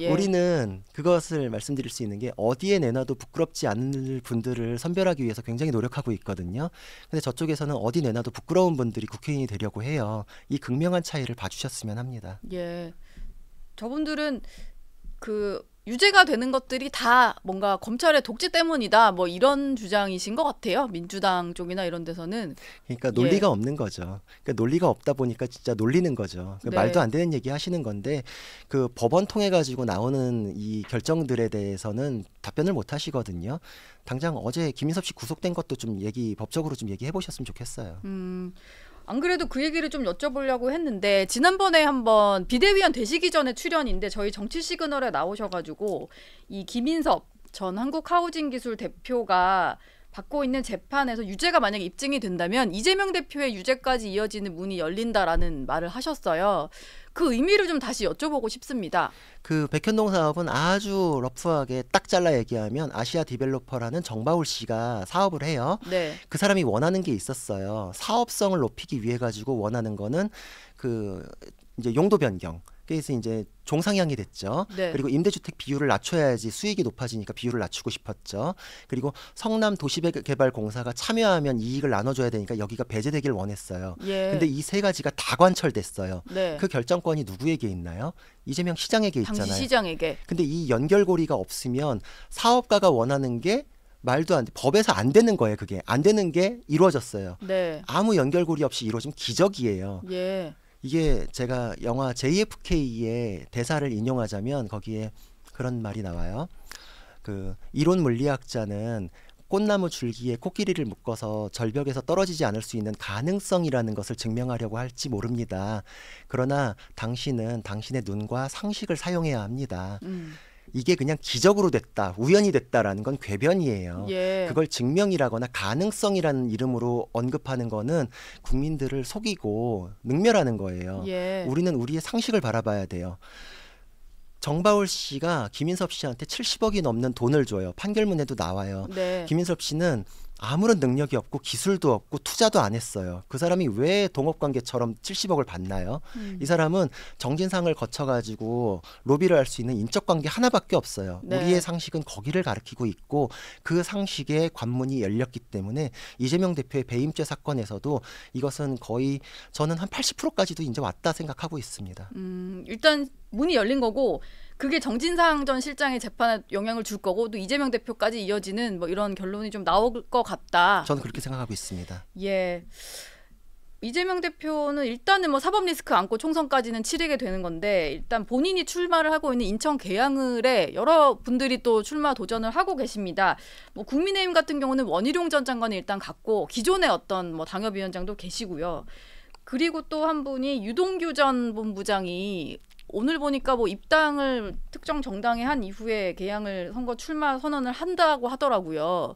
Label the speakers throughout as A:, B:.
A: 예. 우리는 그것을 말씀드릴 수 있는 게 어디에 내놔도 부끄럽지 않을 분들을 선별하기 위해서 굉장히 노력하고 있거든요. 근데 저쪽에서는 어디 내놔도 부끄러운 분들이 국회의원이 되려고 해요. 이 극명한 차이를 봐주셨으면 합니다.
B: 예. 저분들은 그 유죄가 되는 것들이 다 뭔가 검찰의 독재 때문이다 뭐 이런 주장이신 것 같아요 민주당 쪽이나 이런 데서는
A: 그러니까 예. 논리가 예. 없는 거죠 그러니까 논리가 없다 보니까 진짜 놀리는 거죠 그러니까 네. 말도 안 되는 얘기 하시는 건데 그 법원 통해 가지고 나오는 이 결정들에 대해서는 답변을 못 하시거든요 당장 어제 김인섭 씨 구속된 것도 좀 얘기 법적으로 좀 얘기해 보셨으면 좋겠어요
B: 음. 안 그래도 그 얘기를 좀 여쭤보려고 했는데 지난번에 한번 비대위원 되시기 전에 출연인데 저희 정치 시그널에 나오셔가지고 이 김인섭 전 한국하우징기술 대표가 받고 있는 재판에서 유죄가 만약 입증이 된다면 이재명 대표의 유죄까지 이어지는 문이 열린다라는 말을 하셨어요. 그 의미를 좀 다시 여쭤보고 싶습니다.
A: 그 백현동 사업은 아주 러프하게 딱 잘라 얘기하면 아시아 디벨로퍼라는 정바울 씨가 사업을 해요. 네. 그 사람이 원하는 게 있었어요. 사업성을 높이기 위해 가지고 원하는 거는 그 이제 용도 변경. 그래서 이제 종상향이 됐죠. 네. 그리고 임대주택 비율을 낮춰야지 수익이 높아지니까 비율을 낮추고 싶었죠. 그리고 성남 도시개발공사가 참여하면 이익을 나눠줘야 되니까 여기가 배제되길 원했어요. 예. 근데 이 세 가지가 다 관철됐어요. 네. 그 결정권이 누구에게 있나요? 이재명 시장에게 있잖아요.
B: 시장에게.
A: 근데 이 연결고리가 없으면 사업가가 원하는 게 말도 안 돼. 법에서 안 되는 거예요, 그게. 안 되는 게 이루어졌어요. 네. 아무 연결고리 없이 이루어진 기적이에요. 예. 이게 제가 영화 JFK의 대사를 인용하자면 거기에 그런 말이 나와요. 그 이론 물리학자는 꽃나무 줄기에 코끼리를 묶어서 절벽에서 떨어지지 않을 수 있는 가능성이라는 것을 증명하려고 할지 모릅니다. 그러나 당신은 당신의 눈과 상식을 사용해야 합니다. 음. 이게 그냥 기적으로 됐다, 우연히 됐다라는 건 궤변이에요. 예. 그걸 증명이라거나 가능성이라는 이름으로 언급하는 거는 국민들을 속이고 능멸하는 거예요. 예. 우리는 우리의 상식을 바라봐야 돼요. 정바울 씨가 김인섭 씨한테 70억이 넘는 돈을 줘요. 판결문에도 나와요. 네. 김인섭 씨는 아무런 능력이 없고 기술도 없고 투자도 안 했어요. 그 사람이 왜 동업관계처럼 70억을 받나요? 음. 이 사람은 정진상을 거쳐가지고 로비를 할 수 있는 인적관계 하나밖에 없어요. 네. 우리의 상식은 거기를 가리키고 있고 그 상식의 관문이 열렸기 때문에 이재명 대표의 배임죄 사건에서도 이것은 거의 저는 한 80%까지도 이제 왔다 생각하고 있습니다.
B: 음, 일단 문이 열린 거고 그게 정진상 전 실장의 재판에 영향을 줄 거고 또 이재명 대표까지 이어지는 뭐 이런 결론이 좀 나올 것 같다.
A: 저는 그렇게 생각하고 있습니다.
B: 예. 이재명 대표는 일단은 뭐 사법 리스크 안고 총선까지는 치르게 되는 건데 일단 본인이 출마를 하고 있는 인천 계양을에 여러 분들이 또 출마 도전을 하고 계십니다. 뭐 국민의힘 같은 경우는 원희룡 전 장관을 일단 갖고 기존의 어떤 뭐 당협위원장도 계시고요. 그리고 또 한 분이 유동규 전 본부장이 오늘 보니까 뭐 입당을 특정 정당에 한 이후에 개항을 선거 출마 선언을 한다고 하더라고요.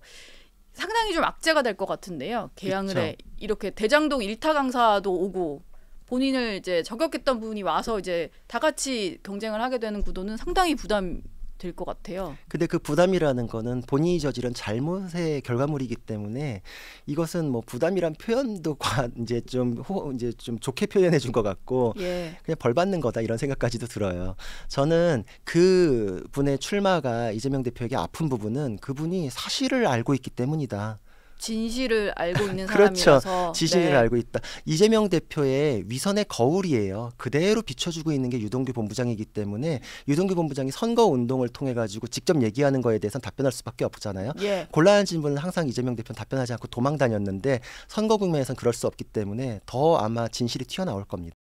B: 상당히 좀 악재가 될 것 같은데요. 개항을 해 이렇게 대장동 일타 강사도 오고 본인을 이제 저격했던 분이 와서 이제 다 같이 경쟁을 하게 되는 구도는 상당히 부담 될것 같아요.
A: 근데 그 부담이라는 거는 본인이 저지른 잘못의 결과물이기 때문에 이것은 뭐 부담이란 표현도 과, 이제 좀 호, 이제 좀 좋게 표현해 준 것 같고 예. 그냥 벌 받는 거다 이런 생각까지도 들어요. 저는 그 분의 출마가 이재명 대표에게 아픈 부분은 그분이 사실을 알고 있기 때문이다.
B: 진실을 알고 있는 그렇죠. 사람이라서 진실을 네. 알고
A: 있다. 이재명 대표의 위선의 거울이에요. 그대로 비춰주고 있는 게 유동규 본부장이기 때문에 유동규 본부장이 선거 운동을 통해 가지고 직접 얘기하는 거에 대해서 는 답변할 수밖에 없잖아요. 예. 곤란한 질문은 항상 이재명 대표는 답변하지 않고 도망 다녔는데 선거 국면에선 그럴 수 없기 때문에 더 아마 진실이 튀어나올 겁니다.